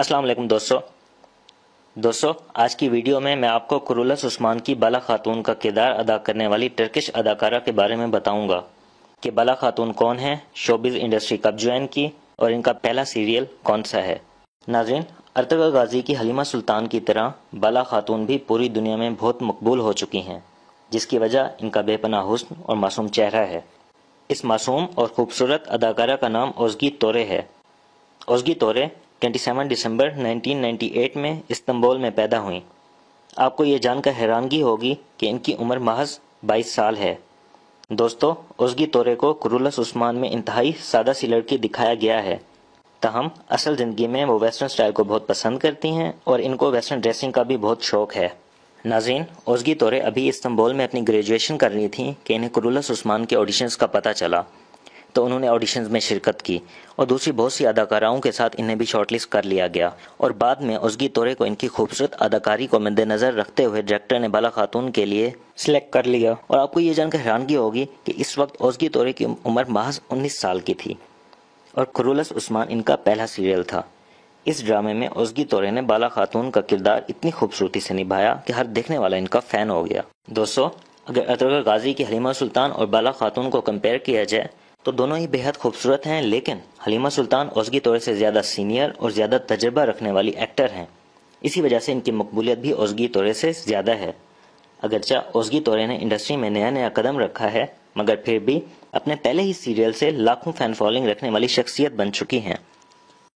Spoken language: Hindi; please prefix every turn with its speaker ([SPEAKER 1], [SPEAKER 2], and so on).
[SPEAKER 1] अस्सलाम वालेकुम दोस्तों दोस्तों आज की वीडियो में मैं आपको कुरुलस उस्मान की बाला खातून का किरदार अदा करने वाली टर्किश अदाकारा के बारे में बताऊंगा कि बाला खातून कौन है शोबिज इंडस्ट्री कब ज्वाइन की और इनका पहला सीरियल कौन सा है नाजरीन अर्तगा गाजी की हलीमा सुल्तान की तरह बाला खातून भी पूरी दुनिया में बहुत मकबूल हो चुकी हैं जिसकी वजह इनका बेपना हुस्न और मासूम चेहरा है इस मासूम और खूबसूरत अदाकारा का नाम ओजगी तोरे है ओजगी तोरे 27 दिसंबर 1998 में इस्तंबुल में पैदा हुई आपको ये जानकर हैरानगी होगी कि इनकी उम्र महज 22 साल है दोस्तों उसकी तोरे को कुरुलस उस्मान में इंतहाई सादा सी लड़की दिखाया गया है तहम असल ज़िंदगी में वो वेस्टर्न स्टाइल को बहुत पसंद करती हैं और इनको वेस्टर्न ड्रेसिंग का भी बहुत शौक है नाजीन उसकी तोरे अभी इस्तंबुल में अपनी ग्रेजुएशन कर रही थी कि इन्हें कुरुलस उस्मान के ऑडिशंस का पता चला तो उन्होंने ऑडिशन में शिरकत की और दूसरी बहुत सी अदाकाराओं के साथ इन्हें भी शॉर्टलिस्ट कर लिया गया और बाद में उसकी तोरे को इनकी खूबसूरत अदाकारी को मद्देनजर रखते हुए डायरेक्टर ने बाला खातून के लिए सिलेक्ट कर लिया और आपको ये जानकर हैरानगी होगी कि इस वक्त उसकी तोरे की उम्र महज उन्नीस साल की थी और कुरुलस उस्मान इनका पहला सीरियल था इस ड्रामे में उसकी तोरे ने बाला खातून का किरदार इतनी खूबसूरती से निभाया कि हर देखने वाला इनका फैन हो गया दोस्तों अगर अतरगर गाजी की हलीमा सुल्तान और बाला खातून को कंपेयर किया जाए तो दोनों ही बेहद खूबसूरत हैं लेकिन हलीमा सुल्तान औजगी तौर से ज़्यादा सीनियर और ज़्यादा तजर्बा रखने वाली एक्टर हैं इसी वजह से इनकी मकबूलियत भी औजगी तौर से ज़्यादा है अगरचा औसगी तौर ने इंडस्ट्री में नया नया कदम रखा है मगर फिर भी अपने पहले ही सीरियल से लाखों फैन फॉलोइंग रखने वाली शख्सियत बन चुकी हैं